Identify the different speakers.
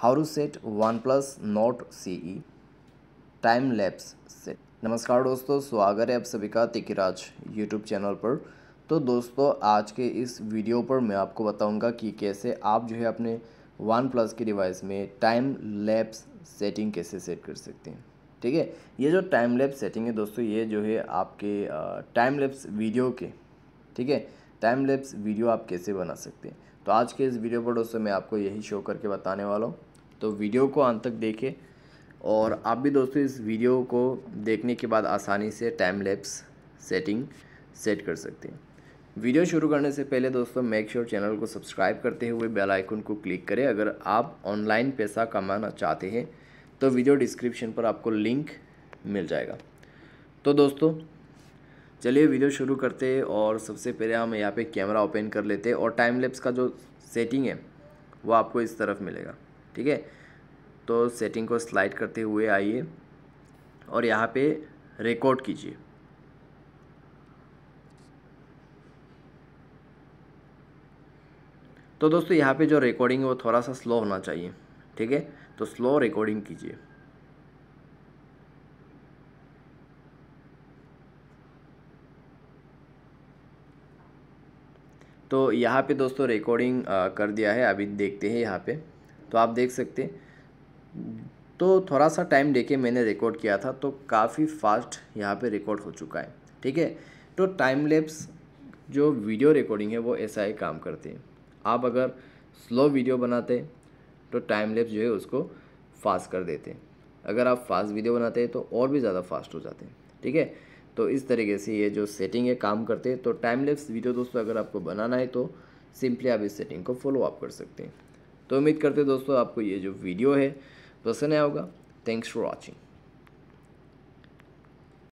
Speaker 1: how to set OnePlus Nord C E time lapse set नमस्कार दोस्तों स्वागत है आप सभी का तिकिराज यूट्यूब चैनल पर तो दोस्तों आज के इस वीडियो पर मैं आपको बताऊंगा कि कैसे आप जो है अपने वन प्लस के डिवाइस में टाइम लैप्स सेटिंग कैसे सेट कर सकते हैं ठीक है ये जो टाइम लैप्स सेटिंग है दोस्तों ये जो है आपके टाइम लैप्स वीडियो के ठीक है टाइम लैप्स वीडियो आप कैसे बना सकते हैं तो आज के इस वीडियो दोस्तों मैं आपको यही शो करके बताने वाला हूँ तो वीडियो को अंत तक देखें और आप भी दोस्तों इस वीडियो को देखने के बाद आसानी से टाइम लेप्स सेटिंग सेट कर सकते हैं वीडियो शुरू करने से पहले दोस्तों मेक श्योर चैनल को सब्सक्राइब करते हुए बेल आइकन को क्लिक करें अगर आप ऑनलाइन पैसा कमाना चाहते हैं तो वीडियो डिस्क्रिप्शन पर आपको लिंक मिल जाएगा तो दोस्तों चलिए वीडियो शुरू करते हैं और सबसे पहले हम यहाँ पे कैमरा ओपन कर लेते हैं और टाइम लेप्स का जो सेटिंग है वो आपको इस तरफ मिलेगा ठीक है तो सेटिंग को स्लाइड करते हुए आइए और यहाँ पे रिकॉर्ड कीजिए तो दोस्तों यहाँ पे जो रिकॉर्डिंग है वो थोड़ा सा स्लो होना चाहिए ठीक है तो स्लो रिकॉर्डिंग कीजिए तो यहाँ पे दोस्तों रिकॉर्डिंग कर दिया है अभी देखते हैं यहाँ पे तो आप देख सकते तो थोड़ा सा टाइम देके मैंने रिकॉर्ड किया था तो काफ़ी फास्ट यहाँ पे रिकॉर्ड हो चुका है ठीक है तो टाइम लेप्स जो वीडियो रिकॉर्डिंग है वो ऐसा ही काम करते हैं आप अगर स्लो वीडियो बनाते तो टाइम लेप्स जो है उसको फास्ट कर देते अगर आप फास्ट वीडियो बनाते हैं तो और भी ज़्यादा फास्ट हो जाते हैं ठीक है तो इस तरीके से ये जो सेटिंग है काम करते हैं तो टाइम लेप्स वीडियो दोस्तों अगर आपको बनाना है तो सिंपली आप इस सेटिंग को फॉलो अप कर सकते हैं तो उम्मीद करते हैं दोस्तों आपको ये जो वीडियो है पसंद आया होगा थैंक्स फॉर वॉचिंग